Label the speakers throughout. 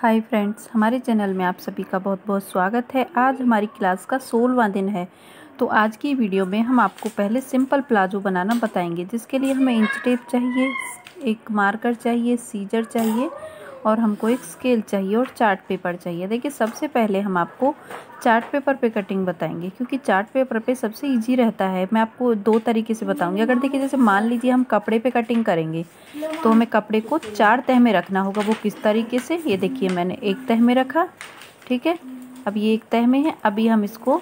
Speaker 1: Hi friends हमारे channel में आप सभी का बहुत बहुत स्वागत है आज हमारी क्लास का सोलवा दिन है तो आज की वीडियो में हम आपको पहले सिंपल प्लाजो बनाना बताएंगे जिसके लिए हमें इंच टेप चाहिए एक मार्कर चाहिए सीजर चाहिए और हमको एक स्केल चाहिए और चार्ट पेपर चाहिए देखिए सबसे पहले हम आपको चार्ट पेपर पे कटिंग बताएंगे क्योंकि चार्ट पेपर पे सबसे इजी रहता है मैं आपको दो तरीके से बताऊंगी अगर देखिए जैसे मान लीजिए हम कपड़े पे कटिंग करेंगे तो हमें कपड़े को चार तह में रखना होगा वो किस तरीके से ये देखिए मैंने एक तह में रखा ठीक है अब ये एक तह में है अभी हम इसको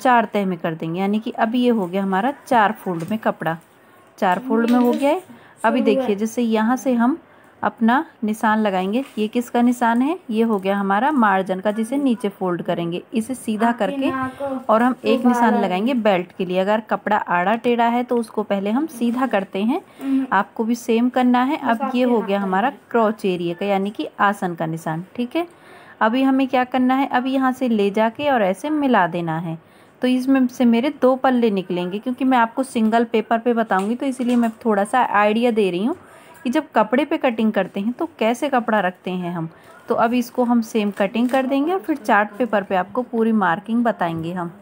Speaker 1: चार तह में कर देंगे यानी कि अब ये हो गया हमारा चार फोल्ड में कपड़ा चार फोल्ड में हो गया है अभी देखिए जैसे यहाँ से हम अपना निशान लगाएंगे ये किसका निशान है ये हो गया हमारा मार्जन का जिसे नीचे फोल्ड करेंगे इसे सीधा करके और हम एक निशान लगाएंगे बेल्ट के लिए अगर कपड़ा आड़ा टेढ़ा है तो उसको पहले हम सीधा करते हैं हम्म। आपको भी सेम करना है अब ये हो गया हमारा क्रॉच एरिया का यानी कि आसन का निशान ठीक है अभी हमें क्या करना है अब यहाँ से ले जाके और ऐसे मिला देना है तो इसमें से मेरे दो पल्ले निकलेंगे क्योंकि मैं आपको सिंगल पेपर पे बताऊंगी तो इसीलिए मैं थोड़ा सा आइडिया दे रही हूँ कि जब कपड़े पे कटिंग करते हैं तो कैसे कपड़ा रखते हैं हम तो अब इसको हम सेम कटिंग कर देंगे और फिर चार्ट पेपर पे आपको पूरी मार्किंग बताएंगे हम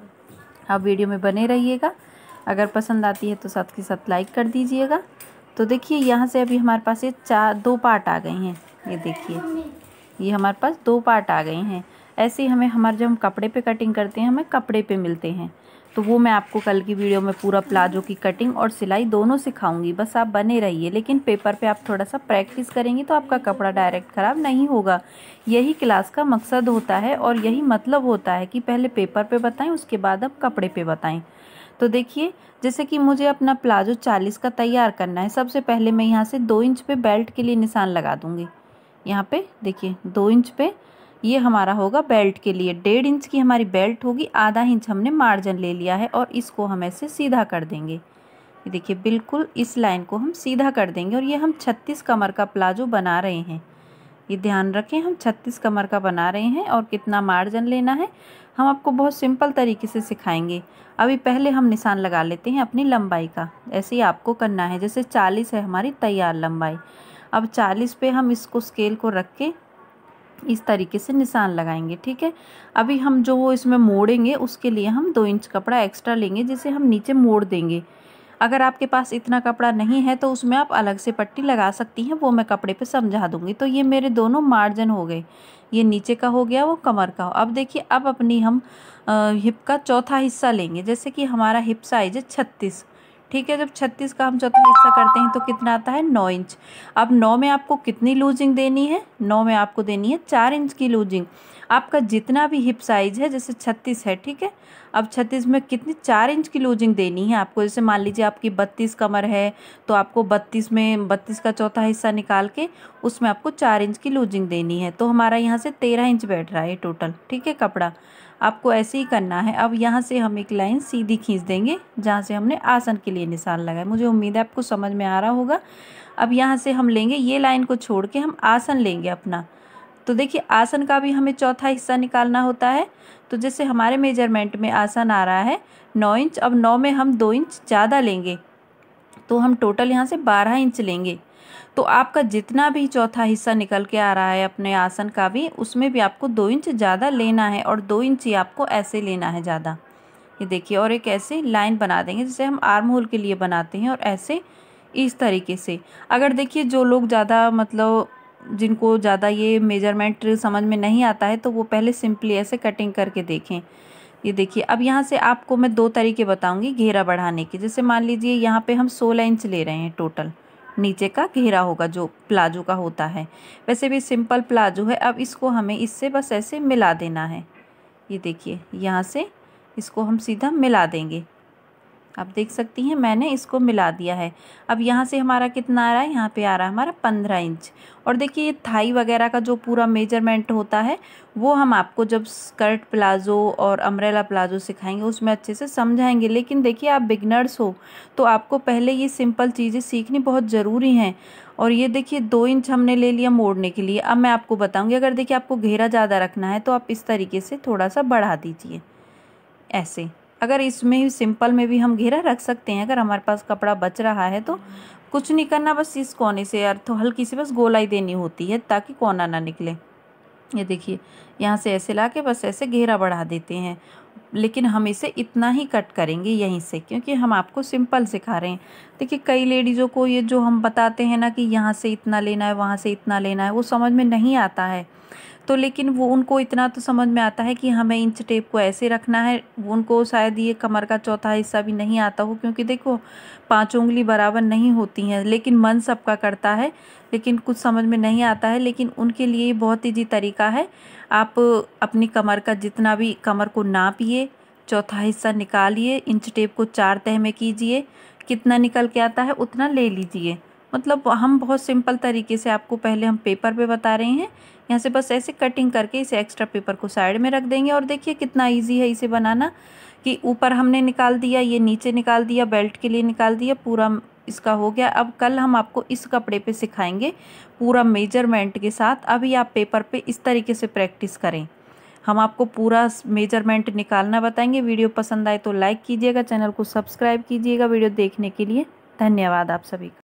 Speaker 1: आप वीडियो में बने रहिएगा अगर पसंद आती है तो साथ के साथ लाइक कर दीजिएगा तो देखिए यहाँ से अभी हमारे पास ये चार दो पार्ट आ गए हैं ये देखिए ये हमारे पास दो पार्ट आ गए हैं ऐसे ही हमें हमारे जब हम कपड़े पे कटिंग करते हैं हमें कपड़े पे मिलते हैं तो वो मैं आपको कल की वीडियो में पूरा प्लाजो की कटिंग और सिलाई दोनों सिखाऊंगी बस आप बने रहिए लेकिन पेपर पे आप थोड़ा सा प्रैक्टिस करेंगे तो आपका कपड़ा डायरेक्ट ख़राब नहीं होगा यही क्लास का मकसद होता है और यही मतलब होता है कि पहले पेपर पर बताएं उसके बाद आप कपड़े पर बताएँ तो देखिए जैसे कि मुझे अपना प्लाजो चालीस का तैयार करना है सबसे पहले मैं यहाँ से दो इंच पर बेल्ट के लिए निशान लगा दूँगी यहाँ पे देखिए दो इंच पे ये हमारा होगा बेल्ट के लिए डेढ़ इंच की हमारी बेल्ट होगी आधा इंच हमने मार्जिन ले लिया है और इसको हम ऐसे सीधा कर देंगे ये देखिए बिल्कुल इस लाइन को हम सीधा कर देंगे और ये हम छत्तीस कमर का प्लाजो बना रहे हैं ये ध्यान रखें हम छत्तीस कमर का बना रहे हैं और कितना मार्जिन लेना है हम आपको बहुत सिंपल तरीके से सिखाएंगे अभी पहले हम निशान लगा लेते हैं अपनी लंबाई का ऐसे ही आपको करना है जैसे चालीस है हमारी तैयार लंबाई अब चालीस पे हम इसको स्केल को रख के इस तरीके से निशान लगाएंगे ठीक है अभी हम जो वो इसमें मोड़ेंगे उसके लिए हम दो इंच कपड़ा एक्स्ट्रा लेंगे जिसे हम नीचे मोड़ देंगे अगर आपके पास इतना कपड़ा नहीं है तो उसमें आप अलग से पट्टी लगा सकती हैं वो मैं कपड़े पे समझा दूंगी तो ये मेरे दोनों मार्जिन हो गए ये नीचे का हो गया वो कमर का हो अब देखिए अब अपनी हम हिप का चौथा हिस्सा लेंगे जैसे कि हमारा हिप साइज है छत्तीस ठीक है जब छत्तीस का हम चौथा हिस्सा करते हैं तो कितना आता है नौ इंच अब नौ में आपको कितनी लूजिंग देनी है नौ में आपको देनी है चार इंच की लूजिंग आपका जितना भी हिप साइज है जैसे छत्तीस है ठीक है अब छत्तीस में कितनी चार इंच की लूजिंग देनी है आपको जैसे मान लीजिए आपकी बत्तीस कमर है तो आपको बत्तीस में बत्तीस का चौथा हिस्सा निकाल के उसमें आपको चार इंच की लूजिंग देनी है तो हमारा यहाँ से तेरह इंच बैठ रहा है टोटल ठीक है कपड़ा आपको ऐसे ही करना है अब यहाँ से हम एक लाइन सीधी खींच देंगे जहाँ से हमने आसन के लिए निशान लगाया मुझे उम्मीद है आपको समझ में आ रहा होगा अब यहाँ से हम लेंगे ये लाइन को छोड़ के हम आसन लेंगे अपना तो देखिए आसन का भी हमें चौथा हिस्सा निकालना होता है तो जैसे हमारे मेजरमेंट में आसन आ रहा है नौ इंच अब नौ में हम दो इंच ज़्यादा लेंगे तो हम टोटल यहाँ से बारह इंच लेंगे तो आपका जितना भी चौथा हिस्सा निकल के आ रहा है अपने आसन का भी उसमें भी आपको दो इंच ज़्यादा लेना है और दो इंच ही आपको ऐसे लेना है ज़्यादा ये देखिए और एक ऐसे लाइन बना देंगे जिसे हम आर्म होल के लिए बनाते हैं और ऐसे इस तरीके से अगर देखिए जो लोग ज़्यादा मतलब जिनको ज़्यादा ये मेजरमेंट समझ में नहीं आता है तो वो पहले सिंपली ऐसे कटिंग करके देखें ये देखिए अब यहाँ से आपको मैं दो तरीके बताऊँगी घेरा बढ़ाने के जैसे मान लीजिए यहाँ पे हम सोलह इंच ले रहे हैं टोटल नीचे का घेरा होगा जो प्लाजो का होता है वैसे भी सिंपल प्लाजो है अब इसको हमें इससे बस ऐसे मिला देना है ये देखिए यहाँ से इसको हम सीधा मिला देंगे आप देख सकती हैं मैंने इसको मिला दिया है अब यहाँ से हमारा कितना आ रहा है यहाँ पे आ रहा है हमारा पंद्रह इंच और देखिए ये थाई वगैरह का जो पूरा मेजरमेंट होता है वो हम आपको जब स्कर्ट प्लाज़ो और अम्ब्रेला प्लाज़ो सिखाएंगे उसमें अच्छे से समझाएंगे लेकिन देखिए आप बिगनर्स हो तो आपको पहले ये सिंपल चीज़ें सीखनी बहुत ज़रूरी हैं और ये देखिए दो इंच हमने ले लिया मोड़ने के लिए अब मैं आपको बताऊँगी अगर देखिए आपको घेरा ज़्यादा रखना है तो आप इस तरीके से थोड़ा सा बढ़ा दीजिए ऐसे अगर इसमें सिंपल में भी हम घेरा रख सकते हैं अगर हमारे पास कपड़ा बच रहा है तो कुछ नहीं करना बस इस कोने से अर्थ तो हल्की सी बस गोलाई देनी होती है ताकि कोना ना निकले ये देखिए यहाँ से ऐसे ला के बस ऐसे घेरा बढ़ा देते हैं लेकिन हम इसे इतना ही कट करेंगे यहीं से क्योंकि हम आपको सिंपल सिखा रहे हैं देखिए कई लेडीज़ों को ये जो हम बताते हैं ना कि यहाँ से इतना लेना है वहाँ से इतना लेना है वो समझ में नहीं आता है तो लेकिन वो उनको इतना तो समझ में आता है कि हमें इंच टेप को ऐसे रखना है उनको शायद ये कमर का चौथा हिस्सा भी नहीं आता हो क्योंकि देखो पाँच उंगली बराबर नहीं होती हैं लेकिन मन सबका करता है लेकिन कुछ समझ में नहीं आता है लेकिन उनके लिए बहुत ईजी तरीका है आप अपनी कमर का जितना भी कमर को नापिए चौथा हिस्सा निकालिए इंच टेप को चार तह में कीजिए कितना निकल के आता है उतना ले लीजिए मतलब हम बहुत सिंपल तरीके से आपको पहले हम पेपर पे बता रहे हैं यहाँ से बस ऐसे कटिंग करके इसे एक्स्ट्रा पेपर को साइड में रख देंगे और देखिए कितना ईजी है इसे बनाना कि ऊपर हमने निकाल दिया ये नीचे निकाल दिया बेल्ट के लिए निकाल दिया पूरा इसका हो गया अब कल हम आपको इस कपड़े पर सिखाएंगे पूरा मेजरमेंट के साथ अभी आप पेपर पे इस तरीके से प्रैक्टिस करें हम आपको पूरा मेजरमेंट निकालना बताएंगे वीडियो पसंद आए तो लाइक कीजिएगा चैनल को सब्सक्राइब कीजिएगा वीडियो देखने के लिए धन्यवाद आप सभी का